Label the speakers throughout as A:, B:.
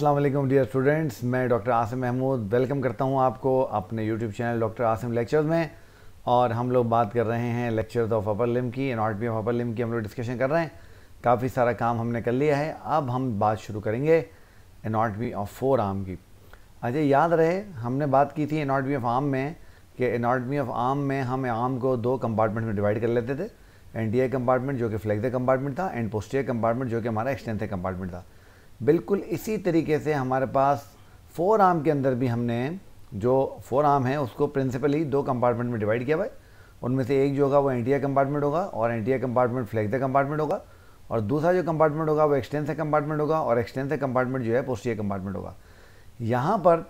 A: अस्सलाम वालेकुम dear students मैं डॉक्टर आसिम महमूद वेलकम करता हूं आपको अपने YouTube channel doctor Asim lectures में और हम लोग बात कर रहे हैं लेक्चर्स ऑफ अपर लिम की एनाटमी ऑफ अपर लिम की हम लोग डिस्कशन कर रहे हैं काफ़ी सारा काम हमने कर लिया है अब हम बात शुरू करेंगे एनाटमी ऑफ फोर आर्म की अच्छा याद रहे हमने बात की थी एनाटमी ऑफ आर्म में कि एनाटमी ऑफ आर्म में हम आर्म को दो कंपार्टमेंट में डिवाइड कर लेते थे एंटीरियर कंपार्टमेंट जो कि फ्लेक्सर कंपार्टमेंट था एंड पोस्टियर कंपार्टमेंट जो कि हमारा एक्सटेंथ कंपार्टमेंट था बिल्कुल इसी तरीके से हमारे पास फोर आर्म के अंदर भी हमने जो फोर आर्म है उसको प्रिंसिपली दो कंपार्टमेंट में डिवाइड किया हुआ है उनमें से एक जो होगा वो एंटीरियर कंपार्टमेंट होगा और anterior compartment flexor compartment होगा और दूसरा जो कंपार्टमेंट होगा वो एक्सटेंसर कंपार्टमेंट होगा और एक्सटेंसर कंपार्टमेंट जो है पोस्टियर कंपार्टमेंट होगा यहाँ पर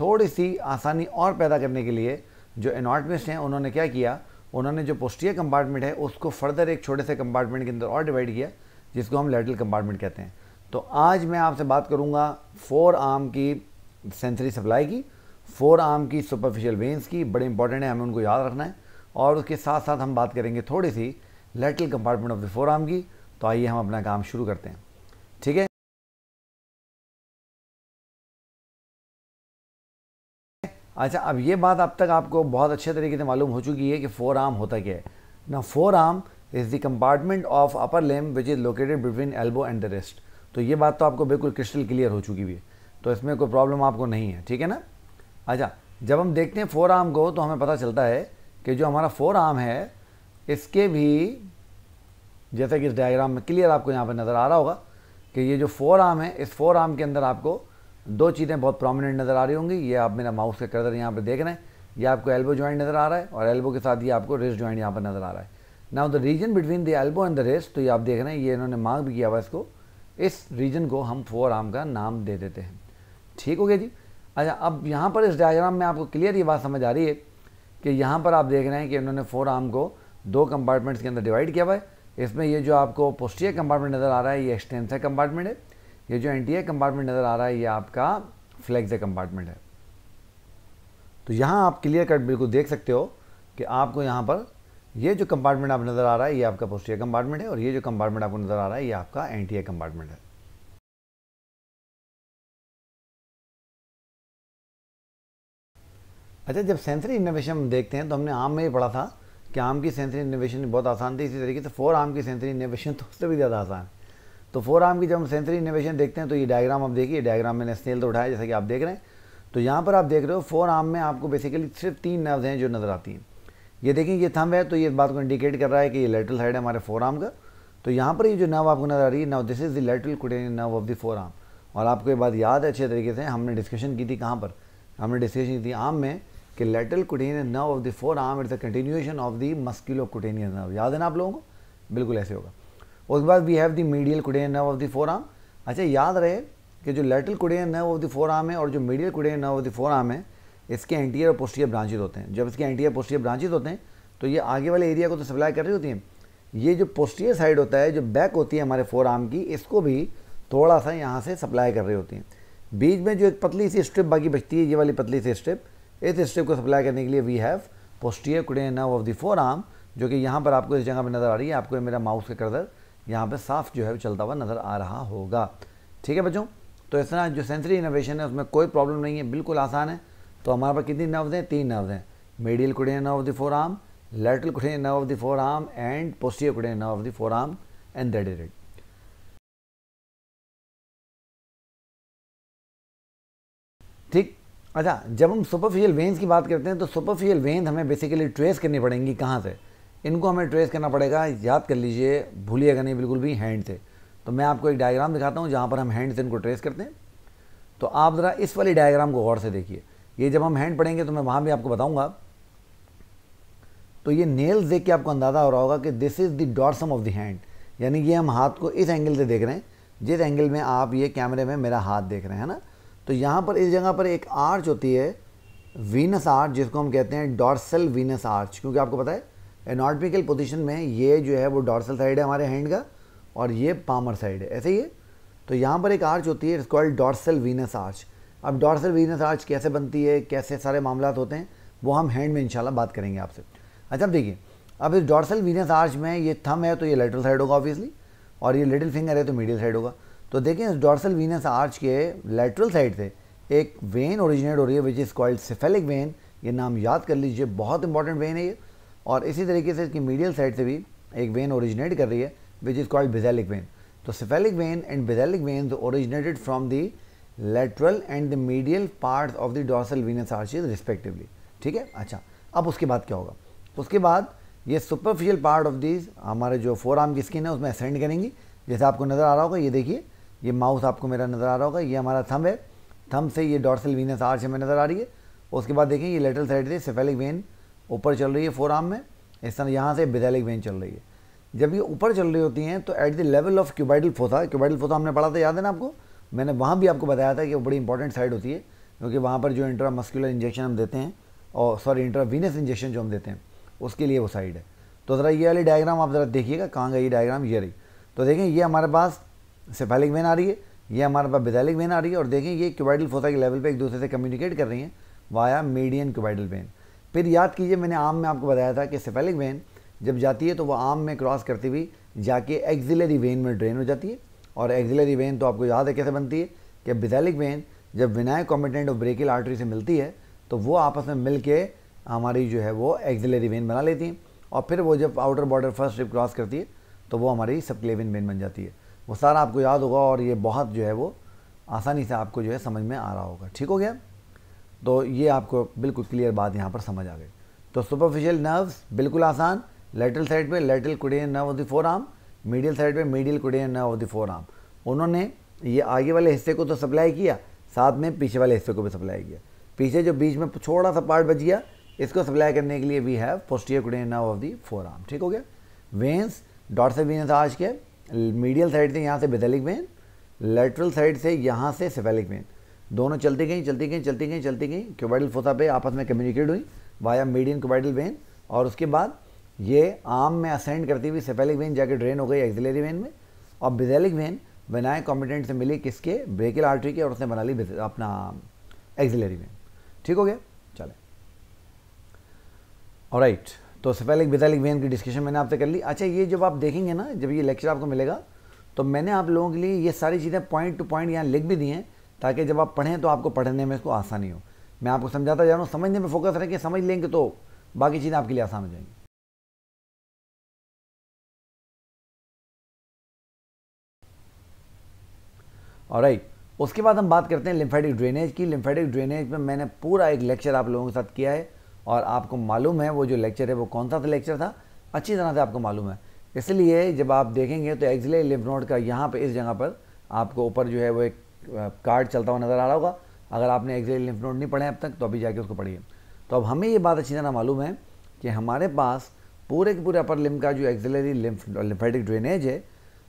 A: थोड़ी सी आसानी और पैदा करने के लिए जो एनाटमिस्ट हैं उन्होंने क्या किया उन्होंने जो पोस्टियर कंपार्टमेंट है उसको फर्दर एक छोटे से कंपार्टमेंट के अंदर और डिवाइड किया जिसको हम लेटरल कंपार्टमेंट कहते हैं तो आज मैं आपसे बात करूंगा फोर आर्म की सेंसरी सप्लाई की फोर आर्म की सुपरफिशियल वेंस की बड़े इंपॉर्टेंट है हमें उनको याद
B: रखना है और उसके साथ साथ हम बात करेंगे थोड़ी सी lateral compartment of the forearm की तो आइए हम अपना काम शुरू करते हैं ठीक है अच्छा अब ये बात अब तक आपको बहुत अच्छे तरीके से
A: मालूम हो चुकी है कि फोर आर्म होता क्या है ना forearm is the compartment of upper limb which is located between elbow and the wrist तो ये बात तो आपको बिल्कुल क्रिस्टल क्लियर हो चुकी हुई है तो इसमें कोई प्रॉब्लम आपको नहीं है ठीक है ना अच्छा जब हम देखते हैं फोर आर्म को तो हमें पता चलता है कि जो हमारा फोर आर्म है इसके भी जैसा कि इस डायग्राम में क्लियर आपको यहाँ पर नज़र आ रहा होगा कि ये जो फोर आर्म है इस फोर आर्म के अंदर आपको दो चीज़ें बहुत प्रोमिनेंट नज़र आ रही होंगी ये आप मेरा माउस का कलर यहाँ पर देख रहे हैं ये आपको एल्बो जॉइंट नज़र आ रहा है और एल्बो के साथ ये आपको रेस्ट जॉइंट यहाँ पर नज़र आ रहा है now the region between the elbow and the wrist तो ये आप देख रहे हैं ये इन्होंने मार्क भी किया हुआ इसको इस रीजन को हम फोर आर्म का नाम दे देते हैं ठीक हो गया जी अच्छा अब यहाँ पर इस डायग्राम में आपको क्लियर ये बात समझ आ रही है कि यहाँ पर आप देख रहे हैं कि इन्होंने फोर आर्म को दो कंपार्टमेंट्स के अंदर डिवाइड किया हुआ है इसमें ये जो आपको पोस्टियर कंपार्टमेंट नज़र आ रहा है ये एक्सटेंसर कंपार्टमेंट है ये जो एंटी कंपार्टमेंट नज़र आ रहा है ये आपका फ्लेक्सर कंपार्टमेंट है तो यहाँ आप क्लियर कट बिल्कुल देख सकते हो कि आपको यहाँ पर ये जो कंपार्टमेंट आप नज़र आ रहा है ये आपका पोस्टियर कंपार्टमेंट है और ये जो कंपार्टमेंट आपको
B: नज़र आ रहा है ये आपका एंटीरियर कंपार्टमेंट है अच्छा जब सेंसरी इनोवेशन हम देखते हैं तो हमने
A: आम में ही पढ़ा था कि आम की सेंसरी इनोवेशन बहुत आसान थी इसी तरीके से फोर आम की सेंसरी इनोवेशन तो उससे भी ज़्यादा आसान है तो फोर आर्म की जब हम सेंसरी इनोवेशन देखते हैं तो ये डायग्राम आप देखिए डायग्राम मैंने स्नेल तो उठाया जैसा कि आप देख रहे हैं तो यहाँ पर आप देख रहे हो फोर आर्म में आपको बेसिकली सिर्फ तीन नर्व हैं जो नज़र आती हैं ये देखें ये थंब है तो ये बात को इंडिकेट कर रहा है कि ये लेटरल हेड है हमारे फोर आर्म का तो यहाँ पर ये जो नव आपको नजर आ रही है now this is the lateral cutaneous nerve of the four arm और आपको ये बात याद है अच्छे तरीके से हमने डिस्कशन की थी कहाँ पर हमने डिस्कशन की थी आम में कि lateral cutaneous nerve of the forearm it's a continuation of the musculocutaneous nerve याद है ना आप लोगों को बिल्कुल ऐसे होगा उसके बाद we have the medial cutaneous nerve of the forearm अच्छा याद रहे कि जो lateral cutaneous nerve of the four arm है और जो medial cutaneous nerve of the four arm है इसके एंटीरियर और पोस्टियर ब्रांचेज होते हैं जब इसके एंटीरियर पोस्टियर ब्रांचेज होते हैं तो ये आगे वाले एरिया को तो सप्लाई कर रही होती हैं ये जो पोस्टियर साइड होता है जो बैक होती है हमारे फोर आर्म की इसको भी थोड़ा सा यहाँ से सप्लाई कर रही होती हैं बीच में जो एक पतली सी स्ट्रिप बाकी बचती है ये वाली पतली सी स्ट्रिप इस स्ट्रिप को सप्लाई करने के लिए वी हैव पोस्टियर कुडे नव ऑफ द फोर आर्म जो कि यहाँ पर आपको इस जगह पर नज़र आ रही है आपको मेरा माउस का करदर यहाँ पर साफ जो है चलता हुआ नज़र आ रहा होगा ठीक है बच्चों तो इस तरह जो सेंसरी इनोवेशन है उसमें कोई प्रॉब्लम नहीं है बिल्कुल आसान है तो हमारे पास कितनी नर्व हैं तीन नर्व हैं medial cutaneous nerve of the
B: forearm nerve of the forearm and and posterior nerve of the forearm and that is it ठीक अच्छा जब हम सुपरफिशियल वेन्स की बात करते हैं तो सुपरफिशियल वेन्स हमें बेसिकली
A: ट्रेस करनी पड़ेंगी कहाँ से इनको हमें ट्रेस करना पड़ेगा याद कर लीजिए भूलिएगा नहीं बिल्कुल भी हैंड से तो मैं आपको एक डायग्राम दिखाता हूँ जहाँ पर हम हैंड से इनको ट्रेस करते हैं तो आप ज़रा इस वाली डायग्राम को गौर से देखिए ये जब हम हैंड पढ़ेंगे तो मैं वहां भी आपको बताऊंगा तो ये नेल्स देख के आपको अंदाज़ा हो रहा होगा कि this is the dorsum of the hand यानी ये हम हाथ को इस एंगल से देख रहे हैं जिस एंगल में आप ये कैमरे में मेरा हाथ देख रहे हैं ना तो यहाँ पर इस जगह पर एक आर्च होती है वीनस आर्च जिसको हम कहते हैं डॉर्सल वीनस आर्च क्योंकि आपको पता है एनाटमिकल पोजिशन में ये जो है वो डॉर्सल साइड है हमारे हैंड का और ये पामर साइड है ऐसे ही है तो यहाँ पर एक आर्च होती है it's called dorsal venous arch अब डॉर्सल वीनस आर्च कैसे बनती है कैसे सारे मामला होते हैं वो हम हैंड में इंशाल्लाह बात करेंगे आपसे अच्छा अब देखिए अब इस डॉर्सल वीनस आर्च में ये थम है तो ये लेटरल साइड होगा ऑब्वियसली और ये लिटिल फिंगर है तो मीडियल साइड होगा तो देखें इस डॉर्सल वीनस आर्च के लेटरल साइड से एक वेन ओरिजिनेट हो रही है which is called cephalic vein ये नाम याद कर लीजिए बहुत इंपॉर्टेंट वेन है ये और इसी तरीके से इसकी मीडियल साइड से भी एक वेन ओरिजिनेट कर रही है which is called basilic vein तो cephalic vein and basilic vein originated from the lateral and the medial part of the dorsal venous arches respectively ठीक है अच्छा अब उसके बाद क्या होगा उसके बाद ये सुपरफिशियल पार्ट ऑफ दिस हमारे जो फोर आर्म की स्किन है उसमें असेंड करेंगी जैसे आपको नज़र आ रहा होगा ये देखिए ये माउस आपको मेरा नज़र आ रहा होगा ये हमारा थम है थम से ये डॉर्सल वीनस आर्च हमें नज़र आ रही है उसके बाद देखें ये लेटरल साइड से सेफेलिक वेन ऊपर चल रही है फोर आर्म में इस तरह यहाँ से बिदेलिक वेन चल रही है जब ये ऊपर चल रही होती हैं तो at the level of cubital fossa cubital fossa हमने पढ़ा था याद है ना आपको मैंने वहाँ भी आपको बताया था कि वो बड़ी इंपॉर्टेंट साइड होती है क्योंकि वहाँ पर जो इंट्रा मस्कुलर इंजेक्शन हम देते हैं और सॉरी इंट्रावीनस इंजेक्शन जो हम देते हैं उसके लिए वो साइड है तो ज़रा ये वाली डायग्राम आप ज़रा देखिएगा कहाँ गई डायग्राम ये रही तो देखें ये हमारे पास सेफेलिक वेन आ रही है ये हमारे पास बेदालिक वेन आ रही है और देखें ये क्यूबाइडल फोसा के लेवल पर एक दूसरे से कम्युनिकेट कर रही हैं वाया मीडियन क्यूबाइडल वेन फिर याद कीजिए मैंने आम में आपको बताया था कि सेफेलिक वेन जब जाती है तो वो आम में क्रॉस करती हुई जाके एक्जिलरी वेन में ड्रेन हो जाती है और एक्जिलरी वेन तो आपको याद है कैसे बनती है कि बिजैलिक वेन जब विनायक कॉम्बिनेंट और ब्रेकिल आर्टरी से मिलती है तो वो आपस में मिल के हमारी जो है वो एक्जिलरी वेन बना लेती हैं और फिर वो जब outer border first strip cross करती है तो वो हमारी सबक्लेविन वेन बन जाती है वो सारा आपको याद होगा और ये बहुत जो है वो आसानी से आपको जो है समझ में आ रहा होगा ठीक हो गया तो ये आपको बिल्कुल क्लियर बात यहाँ पर समझ आ गई तो सुपरफिशियल नर्व्स बिल्कुल आसान लेटरल साइड पे lateral cutaneous nerve of the forearm medial side पे medial nerve of the forearm उन्होंने ये आगे वाले हिस्से को तो सप्लाई किया साथ में पीछे वाले हिस्से को भी सप्लाई किया पीछे जो बीच में थोड़ा सा पार्ट बच गया इसको सप्लाई करने के लिए we have posterior cutaneous of the forearm ठीक हो गया वेंस डॉट से वेंस आज के मीडियल साइड से यहाँ से बेथेलिक वेन लेटरल साइड से यहाँ से सेफेलिक वेन दोनों चलती गई चलती गई चलती गई चलती गई क्यूबाइडल फोसा पे आपस में कम्युनिकेट हुई वाया मीडियन क्यूबाइडल वेन और उसके बाद ये आर्म में असेंड करती हुई सेफेलिक वेन जाकर ड्रेन हो गई एक्जिलेरी वेन में और बिजेलिक वेन बनाए कॉम्पिटेंट से मिली किसके ब्रेकिल आर्टरी के और उसने बना ली अपना एक्जिलरी वेन ठीक हो गया चले और राइट तो सेफेलिक बिजेलिक वेन की डिस्कशन मैंने आपसे कर ली अच्छा ये जब आप देखेंगे ना जब ये लेक्चर आपको मिलेगा तो मैंने आप लोगों के लिए ये सारी चीज़ें पॉइंट टू पॉइंट यहाँ लिख भी दी हैं ताकि जब आप पढ़ें तो आपको
B: पढ़ने में इसको आसानी हो मैं आपको समझाता जा रहा हूँ समझने में फोकस रखें समझ लेंगे तो बाकी चीज़ें आपके लिए आसान हो जाएंगी और राइट उसके बाद हम बात करते हैं लिम्फेटिक ड्रेनेज
A: की लिम्फेटिक ड्रेनेज में मैंने पूरा एक लेक्चर आप लोगों के साथ किया है और आपको मालूम है वो जो लेक्चर है वो कौन सा था लेक्चर था अच्छी तरह से आपको मालूम है इसलिए जब आप देखेंगे तो एक्जिले लिम्फ नोड का यहाँ पर इस जगह पर आपको ऊपर जो है वो एक कार्ड चलता हुआ नज़र आ रहा होगा अगर आपने एक्जिले लिम्फ नोड नहीं पढ़े अब तक तो अभी जाके उसको पढ़िए तो अब हमें ये बात अच्छी तरह मालूम है कि हमारे पास पूरे के पूरे अपर लिम का जो एक्जिलरी लिम्फ लिम्फेटिक ड्रेनेज है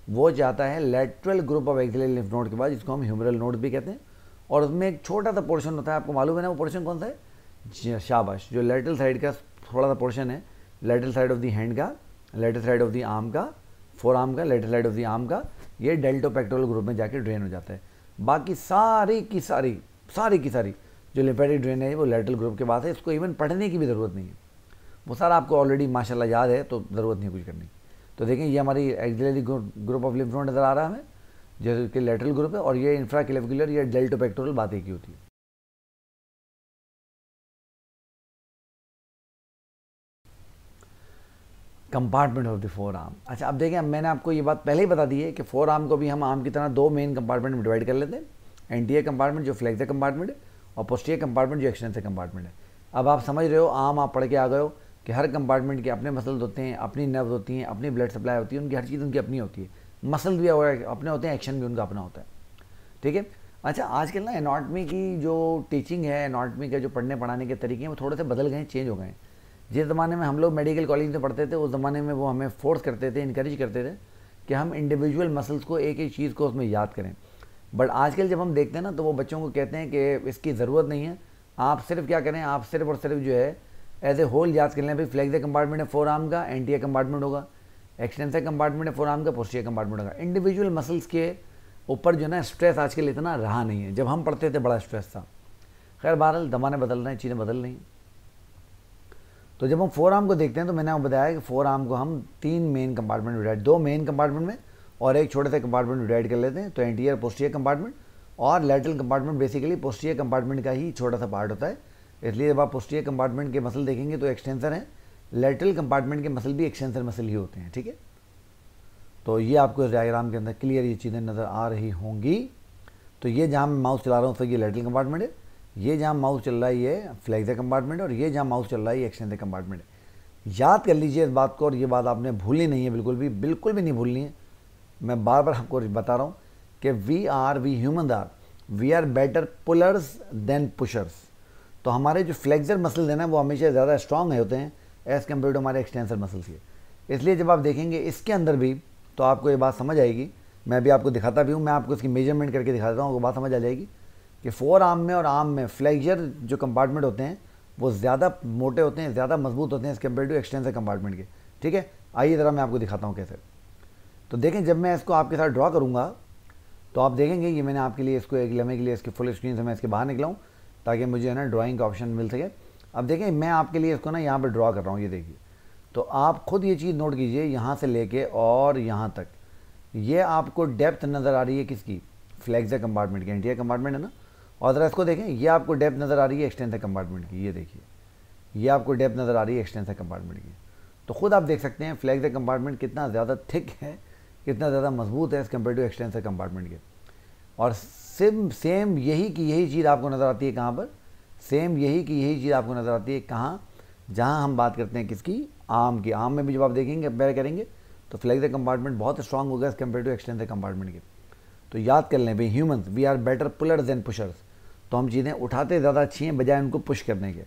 A: वो जाता है lateral group of axillary lymph node के बाद जिसको हम ह्यूमरल नोड भी कहते हैं और उसमें एक छोटा सा पोर्शन होता है आपको मालूम है ना वो पोर्शन कौन सा है शाबाश जो लेटरल साइड का थोड़ा सा पोर्शन है lateral side of the hand का lateral side of the arm का फोर आर्म का lateral side of the arm का ये डेल्टोपेक्टोरल ग्रुप में जाके ड्रेन हो जाता है बाकी सारी की सारी सारी की सारी जो लिम्फेटिक ड्रेन है वो लेटरल ग्रुप के बाद है इसको इवन पढ़ने की भी ज़रूरत नहीं है वो सारा आपको ऑलरेडी माशाल्लाह याद है तो ज़रूरत नहीं कुछ करने की तो देखें ये हमारी axillary group of lymph
B: node नज़र आ रहा है हमें जो कि लेटरल ग्रुप है और ये इंफ्रा क्लेविकुलर या डेल्टोपेक्टोरल बात एक ही होती है compartment of the forearm अच्छा अब देखें अब मैंने आपको ये बात पहले ही बता दी है
A: कि फोर आर्म को भी हम आम की तरह दो मेन कंपार्टमेंट में डिवाइड कर लेते हैं एनटीए कंपार्टमेंट जो फ्लेक्सर कंपार्टमेंट है और पोस्टियर कंपार्टमेंट जो एक्सटेंसर कंपार्टमेंट है अब आप समझ रहे हो आम आप पढ़ के आ गए हो कि हर कंपार्टमेंट के अपने मसल्स होते हैं अपनी नर्व होती हैं अपनी ब्लड सप्लाई होती है उनकी हर चीज़ उनकी अपनी होती है मसल भी अपने होते हैं एक्शन भी उनका अपना होता है ठीक है अच्छा आजकल ना एनाटमी की जो टीचिंग है एनाटमी का जो पढ़ने पढ़ाने के तरीके हैं वो थोड़े से बदल गए चेंज हो गए हैं जिस ज़माने में हम लोग मेडिकल कॉलेज में पढ़ते थे उस ज़माने में वो हमें फोर्स करते थे इंकरेज करते थे कि हम इंडिविजुअल मसल्स को एक एक चीज़ को उसमें याद करें बट आजकल जब हम देखते हैं ना तो वो बच्चों को कहते हैं कि इसकी ज़रूरत नहीं है आप सिर्फ क्या करें आप सिर्फ और सिर्फ जो है एज ए होल याद कर लें भाई फ्लैग कंपार्टमेंट है फोर आर्म का एंटीए कंपार्टमेंट होगा एक्सटेंसर कंपार्टमेंट है फोर आर्म का पोस्टियर कंपार्टमेंट होगा इंडिविजुअल मसल्स के ऊपर जो है ना स्ट्रेस आजकल इतना रहा नहीं है जब हम पढ़ते थे बड़ा स्ट्रेस था खैर बहरहाल दमाने बदल रहे हैं चीज़ें बदल रही हैं तो जब हम फोर आर्म को देखते हैं तो मैंने आपको बताया कि फोर आर्म को हम तीन मेन कंपार्टमेंट डिवाइड दो मेन कंपार्टमेंट में और एक छोटे से कंपार्टमेंट डिवाइड कर लेते हैं तो एंटीरियर पोस्टियर कंपार्टमेंट और lateral compartment basically posterior compartment का ही छोटा सा पार्ट होता है इसलिए जब आप पोस्टीरियर कंपार्टमेंट के मसल देखेंगे तो एक्सटेंसर हैं लेटरल कंपार्टमेंट के मसल भी एक्सटेंसर मसल ही होते हैं ठीक है तो ये आपको इस डायग्राम के अंदर क्लियर ये चीज़ें नज़र आ रही होंगी तो ये जहाँ मैं माउस चला रहा हूँ सर तो ये लेटरल कंपार्टमेंट है ये जहाँ माउस चल रहा है ये फ्लैक्सर कंपार्टमेंट और ये जहाँ माउस चल रहा है ये एक्सटेंसर कंपार्टमेंट है याद कर लीजिए इस बात को और ये बात आपने भूलनी नहीं है बिल्कुल भी बिल्कुल भी नहीं भूलनी है मैं बार बार आपको बता रहा हूँ कि we are we human are we are better pullers than pushers तो हमारे जो फ्लेक्जर मसल्स हैं ना वो हमेशा ज़्यादा स्ट्रॉन्ग होते हैं एज़ कम्पेयर टू हमारे एक्सटेंसर मसल्स के इसलिए जब आप देखेंगे इसके अंदर भी तो आपको ये बात समझ आएगी मैं भी आपको दिखाता भी हूँ मैं आपको इसकी मेजरमेंट करके दिखाता हूँ आपको बात समझ आ जाएगी कि फोर आर्म में और आर्म में फ्लेक्जर जो कंपार्टमेंट होते हैं वो ज़्यादा मोटे होते हैं ज़्यादा मजबूत होते हैं as compare to extensor compartment के ठीक है आइए ज़रा मैं आपको दिखाता हूँ कैसे तो देखें जब मैं इसको आपके साथ ड्रॉ करूँगा तो आप देखेंगे ये मैंने आपके लिए इसको एक लम्हे के लिए इसके फुल स्क्रीन से मैं इसके बाहर निकलाऊँ ताकि मुझे है ना ड्राइंग का ऑप्शन मिल सके अब देखें मैं आपके लिए इसको ना यहाँ पर ड्रा कर रहा हूँ ये देखिए तो आप खुद ये चीज़ नोट कीजिए यहाँ से लेके और यहाँ तक ये आपको डेप्थ नज़र आ रही है किसकी है कंपार्टमेंट की एंटिया कंपार्टमेंट है ना और ज़रा इसको देखें ये आपको डेप्थ नज़र आ रही है है कंपार्टमेंट की ये देखिए ये आपको डेप्थ नज़र आ रही है है कंपार्टमेंट की तो खुद आप देख सकते हैं है कंपार्टमेंट कितना ज़्यादा थिक है कितना ज़्यादा मजबूत है एज़ कम्पेयर टू है कंपार्टमेंट के और सेम सेम यही कि यही चीज़ आपको नज़र आती है कहाँ पर सेम यही कि यही चीज़ आपको नज़र आती है कहाँ जहाँ हम बात करते हैं किसकी आम की आम में भी जब आप देखेंगे कंपेयर करेंगे तो फ्लैग कंपार्टमेंट बहुत स्ट्रांग होगा as compare to extend compartment के तो याद कर लें भाई humans we are better pullers than pushers तो हम चीज़ें उठाते ज़्यादा अच्छी हैं बजाय उनको पुश करने के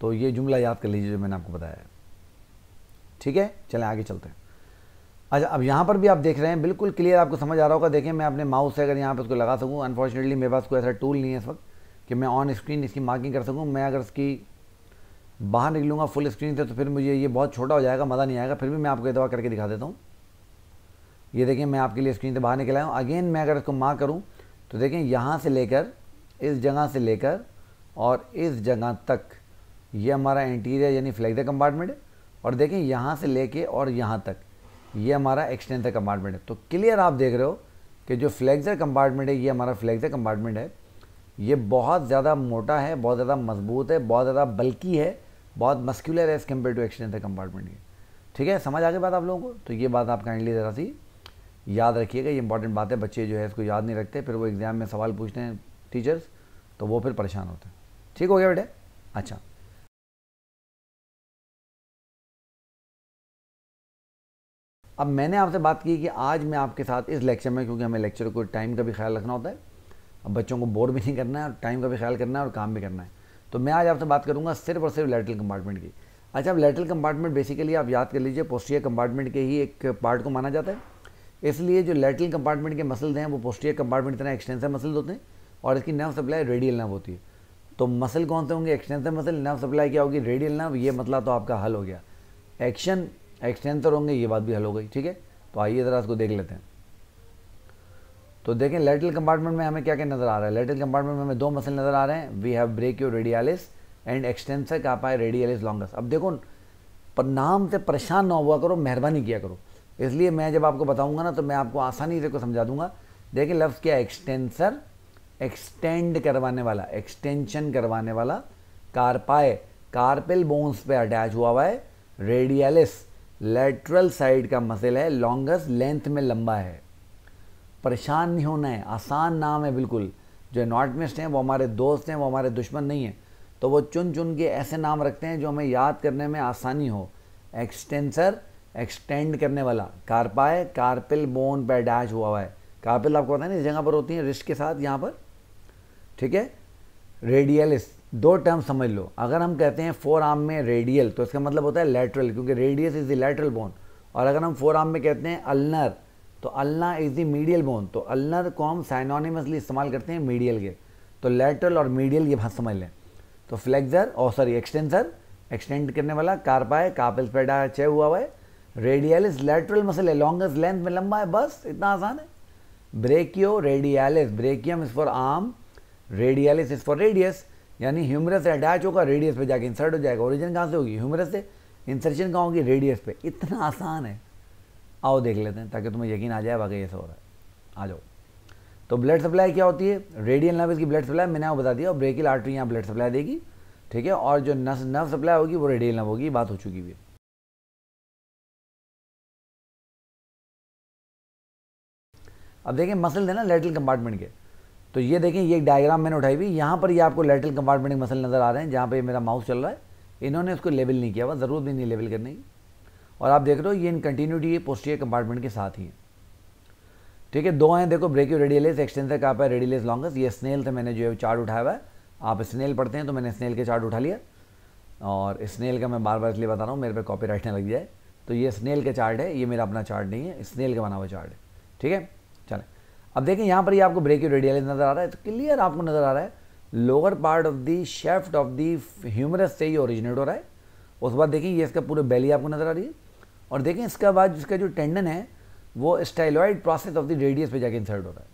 A: तो ये जुमला याद कर लीजिए जो मैंने आपको बताया है ठीक है चलें आगे चलते हैं अच्छा अब यहाँ पर भी आप देख रहे हैं बिल्कुल क्लियर आपको समझ आ रहा होगा देखें मैं अपने माउस से अगर यहाँ पर उसको लगा सकूँ अनफॉर्चुनेटली मेरे पास कोई ऐसा टूल नहीं है इस वक्त कि मैं ऑन स्क्रीन इसकी मार्किंग कर सकूँ मैं अगर इसकी बाहर निकलूँगा फुल स्क्रीन से तो फिर मुझे ये बहुत छोटा हो जाएगा मज़ा नहीं आएगा फिर भी मैं आपको इतवा दवा करके दिखा देता हूँ ये देखें मैं आपके लिए स्क्रीन से बाहर निकलाया हूँ अगेन मैं अगर इसको मार्क करूँ तो देखें यहाँ से लेकर इस जगह से लेकर और इस जगह तक ये हमारा इंटीरियर यानी फ्लैग कंपार्टमेंट है और देखें यहाँ से लेके और यहाँ तक ये हमारा एक्सटेंसर कंपार्टमेंट है तो क्लियर आप देख रहे हो कि जो फ्लेक्सर कंपार्टमेंट है ये हमारा फ्लेक्सर कंपार्टमेंट है ये बहुत ज़्यादा मोटा है बहुत ज़्यादा मजबूत है बहुत ज़्यादा बल्कि है बहुत मस्कुलर है as compare to extensor compartment ये ठीक है समझ आ गई बात आप लोगों को तो ये बात आप काइंडली ज़रा सी याद रखिएगा
B: ये इंपॉर्टेंट बात है बच्चे जो है इसको याद नहीं रखते फिर वो एग्ज़ाम में सवाल पूछते हैं टीचर्स तो वो फिर परेशान होते हैं ठीक हो गया बेटे अच्छा अब मैंने आपसे बात की कि आज मैं आपके साथ इस
A: लेक्चर में क्योंकि हमें लेक्चर को टाइम का भी ख्याल रखना होता है अब बच्चों को बोर भी नहीं करना है और टाइम का भी ख्याल करना है और काम भी करना है तो मैं आज आपसे बात करूंगा सिर्फ और सिर्फ लेटरल कंपार्टमेंट की अच्छा अब लेटरल कंपार्टमेंट बेसिकली आप याद कर लीजिए पोस्टियर कंपार्टमेंट के ही एक पार्ट को माना जाता है इसलिए जो लेटरल कंपार्टमेंट के मसल्स हैं वो पोस्टियर कंपार्टमेंट इतना एक्सटेंसिव मसल होते हैं और इसकी नर्व सप्लाई रेडियल नर्व होती है तो मसल कौन से होंगे एक्सटेंसिव मसल नर्व सप्लाई क्या होगी रेडियल नर्व ये मतलब तो आपका हल हो गया एक्शन एक्सटेंसर तो होंगे ये बात भी हल हो गई ठीक है तो आइए ज़रा इसको देख लेते हैं तो देखें लेटरल कंपार्टमेंट में हमें क्या क्या नज़र आ रहा है लेटरल कंपार्टमेंट में हमें दो मसल नज़र आ रहे हैं we have brachioradialis and extensor carpi radialis longus अब देखो पर नाम से परेशान ना हुआ करो मेहरबानी किया करो इसलिए मैं जब आपको बताऊंगा ना तो मैं आपको आसानी से को समझा दूंगा देखिए लफ्ज़ क्या एक्सटेंसर एक्सटेंड करवाने वाला एक्सटेंशन करवाने वाला कारपाए कार्पेल बोन्स पे अटैच हुआ हुआ है रेडियालिस लेटरल साइड का मसल है लॉन्गेस्ट लेंथ में लंबा है परेशान नहीं होना है आसान नाम है बिल्कुल जो नॉटमिस्ट हैं वो हमारे दोस्त हैं वो हमारे दुश्मन नहीं हैं तो वो चुन चुन के ऐसे नाम रखते हैं जो हमें याद करने में आसानी हो एक्सटेंसर एक्सटेंड करने वाला कारपाए कारपिल कार्पिल बोन पर डैश हुआ हुआ है कार्पिल आपको पता है ना इस जगह पर होती है रिस्ट के साथ यहाँ पर ठीक है रेडियलिस दो टर्म समझ लो अगर हम कहते हैं फोर आर्म में रेडियल तो इसका मतलब होता है लेटरल क्योंकि radius is the lateral bone और अगर हम फोर आर्म में कहते हैं अल्नर तो ulna is the medial bone तो अल्नर को हम साइनोनिमसली इस्तेमाल करते हैं मीडियल के तो लेटरल और मीडियल ये बात समझ लें तो फ्लेक्सर और सॉरी एक्सटेंसर एक्सटेंड करने वाला है कापिल पेडा चे हुआ हुआ है रेडियालिस लेटरल मसल है लॉन्गेस्ट लेंथ में लंबा है बस इतना आसान है brachioradialis brachium is for arm radialis is for radius यानी ह्यूमरस अटैच होगा रेडियस पे जाके इंसर्ट हो जाएगा ओरिजिन कहाँ से होगी ह्यूमरस से इंसर्शन कहाँ होगी रेडियस पे इतना आसान है आओ देख लेते हैं ताकि तुम्हें यकीन आ जाए वाकई ऐसा हो रहा है आ जाओ तो ब्लड सप्लाई क्या होती है रेडियल नर्व इसकी ब्लड सप्लाई मैंने आपको बता दिया और ब्रेकिल
B: आर्टरी यहाँ ब्लड सप्लाई देगी ठीक है और जो नस नर्व सप्लाई होगी वो रेडियल नर्व होगी बात हो चुकी भी अब देखें मसल देना लेटल कंपार्टमेंट के तो ये देखें ये एक डायग्राम मैंने उठाई हुई यहाँ पर ये आपको
A: लेटरल कंपार्टमेंट मसल नज़र आ रहे हैं जहाँ पे मेरा माउस चल रहा है इन्होंने उसको लेवल नहीं किया हुआ ज़रूरत भी नहीं लेबल करने की और आप देख रहे हो ये इन कंटिन्यूटी ये पोस्टियर कंपार्टमेंट के साथ ही है ठीक है दो हैं देखो ब्रेक्यू रेडियलेस एक्सटेंसर का आप रेडियलेस लॉन्गस ये स्नेल से मैंने जो है चार्ट उठाया हुआ है आप स्नेल पढ़ते हैं तो मैंने स्नेल के चार्ट उठा लिया और स्नेल का मैं बार बार इसलिए बता रहा हूँ मेरे पे कॉपी राइट लग जाए तो ये स्नेल का चार्ट है ये मेरा अपना चार्ट नहीं है स्नेल का बना हुआ चार्ट है ठीक है अब देखें यहाँ पर ही आपको ब्रेक रेडियल नज़र आ रहा है तो क्लियर आपको नज़र आ रहा है lower part of the shaft of the humerus से ही ओरिजिनेट हो रहा है उसके बाद देखें ये इसका पूरे बैली आपको नज़र आ रही है और देखें इसका बाद जिसका जो टेंडन है वो styloid process of the radius पे जाके इंसर्ट हो रहा है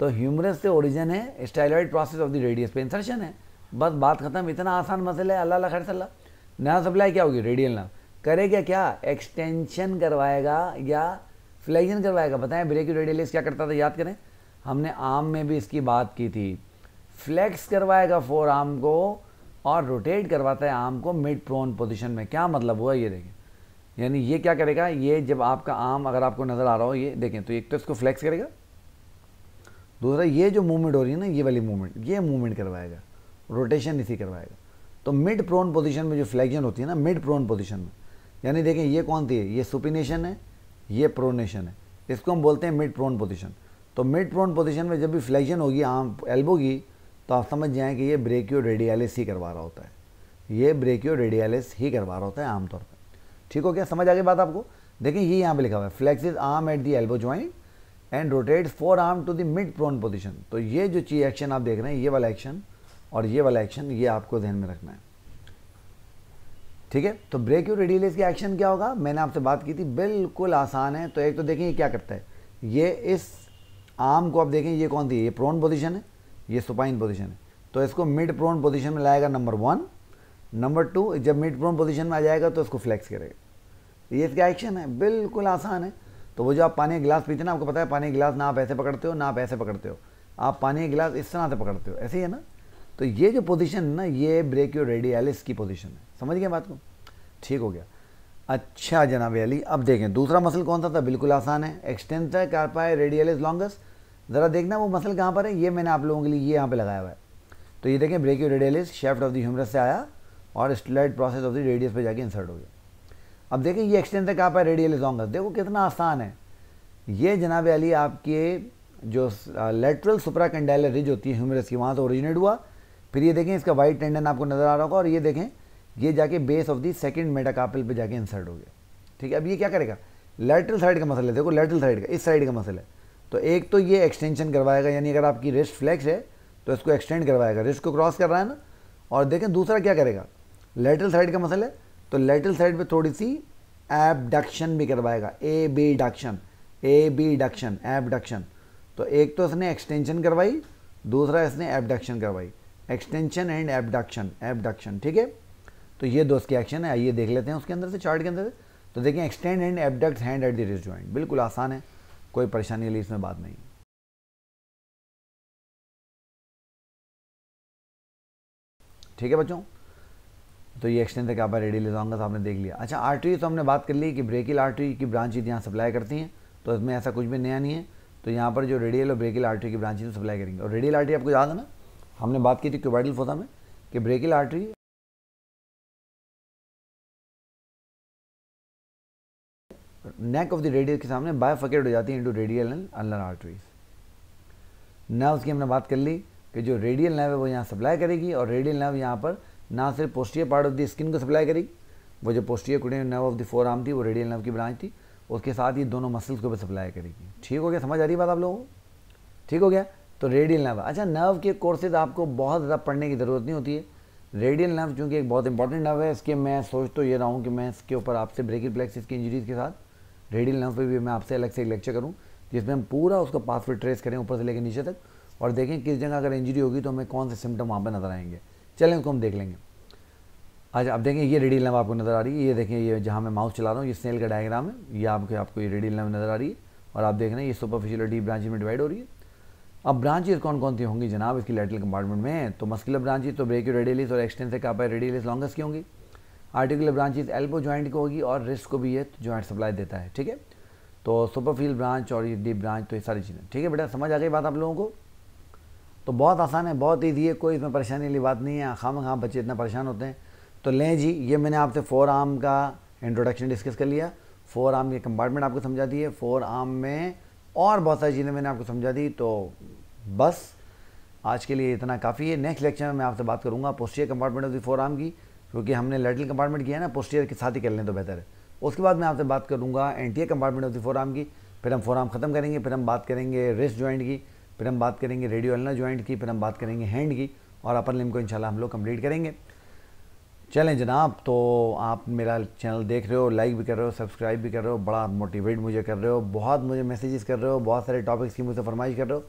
A: तो ह्यूमरस से ओरिजिन है styloid process of the radius पे इंसर्शन है बस बात खत्म इतना आसान मसला है अल्लाह अल्लाह खैर सल्ला नया सप्लाई क्या होगी रेडियल नाम करेगा क्या एक्सटेंशन करवाएगा या फ्लैगन करवाएगा बताएं ब्रेक रेडियलिस क्या करता था याद करें हमने आर्म में भी इसकी बात की थी फ्लैक्स करवाएगा फोर आर्म को और रोटेट करवाता है आर्म को मिड प्रोन पोजीशन में क्या मतलब हुआ ये देखें यानी ये क्या करेगा ये जब आपका आर्म अगर आपको नज़र आ रहा हो ये देखें तो एक तो इसको फ्लैक्स करेगा दूसरा ये जो मूवमेंट हो रही है ना ये वाली मूवमेंट ये मूवमेंट करवाएगा रोटेशन इसी करवाएगा तो मिड प्रोन पोजीशन में जो फ्लैक्शन होती है ना मिड प्रोन पोजीशन में यानी देखें ये कौन थी है ये सुपिनेशन है ये प्रोनेशन है इसको हम बोलते हैं मिड प्रोन पोजिशन तो मिड प्रोन पोजिशन में जब भी फ्लेक्शन होगी आम एल्बो की तो आप समझ जाएँ कि ये ब्रेकियो रेडियालिस ही करवा रहा होता है ये ब्रेकियो रेडियालिस ही करवा रहा होता है आमतौर पर ठीक हो गया समझ आ गई बात आपको देखिए ये यहाँ पे लिखा हुआ है flexes arm at the elbow joint and rotate forearm to the mid prone position तो ये जो चीज एक्शन आप देख रहे हैं ये वाला एक्शन और ये वाला एक्शन ये आपको ध्यान में रखना है ठीक है तो ब्रेक यू रिडीलेस की एक्शन क्या होगा मैंने आपसे बात की थी बिल्कुल आसान है तो एक तो देखें ये क्या करता है ये इस आर्म को आप देखें ये कौन थी ये प्रोन पोजिशन है ये सुपाइन पोजिशन है तो इसको मिड प्रोन पोजिशन में लाएगा नंबर वन नंबर टू जब मिड प्रोन पोजिशन में आ जाएगा तो इसको फ्लैक्स करेगा ये इसका एक्शन है बिल्कुल आसान है तो वो जो आप पानी गिलास पीते ना आपको पता है पानी गिलास ना आप ऐसे पकड़ते हो ना आप ऐसे पकड़ते हो आप पानी गिलास इस तरह से पकड़ते हो ऐसे ही है ना तो ये जो पोजीशन है ना ये ब्रेक यू रेडियलिस की पोजीशन है समझ गए बात को ठीक हो गया अच्छा जनाब अली अब देखें दूसरा मसल कौन सा था बिल्कुल आसान है extensor carpi radialis longus ज़रा देखना वो मसल कहाँ पर है ये मैंने आप लोगों के लिए ये यहाँ पे लगाया हुआ है तो ये देखें brachioradialis shaft of the humerus से आया और styloid process of the radius पर जाके इंसर्ट हो गया अब देखें ये एक्सटेंसर कहाँ पर रेडियल इज लॉन्गस देखो कितना आसान है ये जनाब अली आपके जो लेटरल सुपरा कंडाइलर रिज होती है ह्यूमरस की वहाँ से ओरिजिनेट हुआ फिर ये देखें इसका वाइट टेंडन आपको नज़र आ रहा होगा और ये देखें ये जाके base of the second metacarpal पे जाके इंसर्ट हो गया ठीक है अब ये क्या करेगा लेटरल साइड का मसल है देखो लेटरल साइड का इस साइड का मसल है तो एक तो ये एक्सटेंशन करवाएगा यानी अगर आपकी रिस्ट फ्लैक्स है तो इसको एक्सटेंड करवाएगा रिस्ट को क्रॉस कर रहा है ना और देखें दूसरा क्या करेगा लेटरल साइड का मसल है तो लेटरल साइड पर थोड़ी सी एबडक्शन भी करवाएगा abduction abduction abduction तो एक तो इसने एक्सटेंशन करवाई दूसरा इसने एबडक्शन करवाई एक्सटेंशन एंड एबडक्शन एबडक्शन ठीक है तो ये दोस्त की एक्शन है आइए देख लेते हैं उसके अंदर से
B: चार्ट के अंदर से तो देखें extend and abduct hand at the wrist joint बिल्कुल आसान है कोई परेशानी वाली इसमें बात नहीं ठीक है बच्चों तो ये एक्सटेंड तक आप रेडी ले जाऊंगा तो आपने देख लिया अच्छा
A: आर्टरी तो हमने बात कर ली कि ब्रेकिल आर्टरी की ब्रांचेज यहाँ सप्लाई करती हैं तो इसमें ऐसा कुछ भी नया नहीं है
B: तो यहाँ पर जो रेडियल और ब्रेकिल आर्टरी की ब्रांचेज सप्लाई करेंगे और रेडियल आर्टरी आपको याद है ना हमने बात की थी क्यूबाइडल फोसा में कि brachial artery neck of the radial के सामने बाय फकेट हो जाती है इंटू रेडियल एंड
A: अल्लर आर्टरीज नर्व्स की हमने बात कर ली कि जो रेडियल नर्व है वो यहाँ सप्लाई करेगी और रेडियल नर्व यहाँ पर ना सिर्फ posterior part of the skin को सप्लाई करेगी वो जो posterior cutaneous nerve of the forearm थी वो रेडियल नर्व की ब्रांच थी उसके साथ ही दोनों मसल्स को भी सप्लाई करेगी ठीक हो गया समझ आ रही बात आप लोगों को ठीक हो गया तो रेडियल नर्व अच्छा नर्व के कोर्सेज आपको बहुत ज़्यादा पढ़ने की ज़रूरत नहीं होती है रेडियल नर्व चूँकि एक बहुत इंपॉर्टेंट नर्व है इसके मैं सोच तो ये रहा हूँ कि मैं इसके ऊपर आपसे ब्रेकिंग प्लेक्सिस की इंजरीज के साथ रेडियल नर्व पे भी मैं आपसे अलग से एक लेक्चर करूँ जिसमें हम पूरा उसका पाथवे ट्रेस करें ऊपर से लेकर नीचे तक और देखें किस जगह अगर इंजरी होगी तो हमें कौन से सिम्टम वहाँ पर नजर आएंगे चलें उसको हम देख लेंगे आज आप देखें ये रेडियल नर्व आपको नज़र आ रही है ये देखें ये जहाँ मैं माउस चला रहा हूँ ये स्नेल का डायग्राम है ये आपके आपको ये रेडियल नर्व नज़र आ रही है और आप देख रहे हैं ये सुपरफिशियल और डीप ब्रांचेज में डिवाइड हो रही है अब ब्रांचेज कौन कौन सी होंगी जनाब इसकी लेटरल कंपार्टमेंट में तो मस्कुलर ब्रांचेज तो ब्रेक्यू रेडियलिस और एक्सटेंस से कापा रेडियलिस लॉन्गेस्ट की होंगी आर्टिकुलर ब्रांचेज एल्बो ज्वाइंट को होगी और रिस्ट को भी ये ज्वाइंट सप्लाई देता है ठीक है तो सुपरफील ब्रांच और ये डीप ब्रांच तो ये सारी चीज़ें ठीक है बेटा समझ आ गई बात आप लोगों को तो बहुत आसान है बहुत ईजी है कोई इसमें परेशानी वाली बात नहीं है खाम खाम बच्चे इतना परेशान होते हैं तो लें जी ये मैंने आपसे फोर आर्म का इंट्रोडक्शन डिस्कस कर लिया फोर आर्म के कंपार्टमेंट आपको समझा दिए फोर आर्म में और बहुत सारी चीज़ें मैंने आपको समझा दी तो बस आज के लिए इतना काफ़ी है नेक्स्ट लेक्चर में मैं आपसे बात करूँगा posterior compartment of the forearm की क्योंकि हमने लेटरल कंपार्टमेंट किया ना पोस्टियर के साथ ही कर लें तो बेहतर है उसके बाद मैं आपसे बात करूँगा anterior compartment of the forearm की फिर हम फोराम ख़त्म करेंगे फिर हम बात करेंगे रिस्ट जॉइंट की फिर हम बात करेंगे रेडियो एलना जॉइंट की फिर हम बात करेंगे हैंड की और अपर लिम को इंशाल्लाह हम लोग कंप्लीट करेंगे चलें जनाब तो आप मेरा चैनल देख रहे हो लाइक भी कर रहे हो सब्सक्राइब भी कर रहे हो बड़ा मोटिवेट मुझे कर रहे हो बहुत मुझे मैसेजेस कर रहे हो बहुत सारे टॉपिक्स की मुझसे फरमाइश कर रहे हो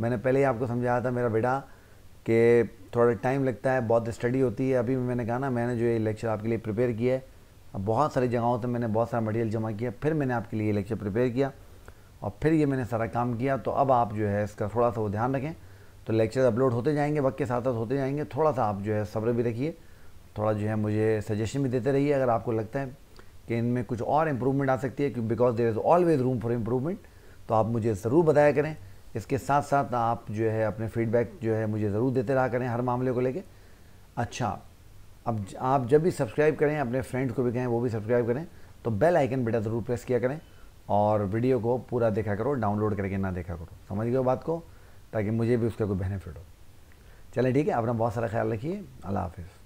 A: मैंने पहले ही आपको समझाया था मेरा बेटा कि थोड़ा टाइम लगता है बहुत स्टडी होती है अभी मैंने कहा ना मैंने जो ये लेक्चर आपके लिए प्रिपेयर किया है अब बहुत सारी जगहों से मैंने बहुत सारा मटेरियल जमा किया फिर मैंने आपके लिए लेक्चर प्रिपेयर किया और फिर ये मैंने सारा काम किया तो अब आप जो है इसका थोड़ा सा वो ध्यान रखें तो लेक्चर अपलोड होते जाएंगे वक्त के साथ साथ होते जाएंगे थोड़ा सा आप जो है सब्र भी रखिए थोड़ा जो है मुझे सजेशन भी देते रहिए अगर आपको लगता है कि इनमें कुछ और इम्प्रूवमेंट आ सकती है because there is always room for improvement तो आप मुझे ज़रूर बताया करें इसके साथ साथ आप जो है अपने फीडबैक जो है मुझे ज़रूर देते रहा करें हर मामले को लेके अच्छा अब आप जब भी सब्सक्राइब करें अपने फ्रेंड्स को भी कहें वो भी सब्सक्राइब करें तो बेल आइकन बेटा ज़रूर प्रेस किया करें और वीडियो को पूरा देखा करो डाउनलोड करके ना देखा करो समझ गए बात को ताकि मुझे भी उसका कोई बेनिफिट हो चलें ठीक है अपना बहुत सारा ख्याल रखिए अल्लाह हाफिज़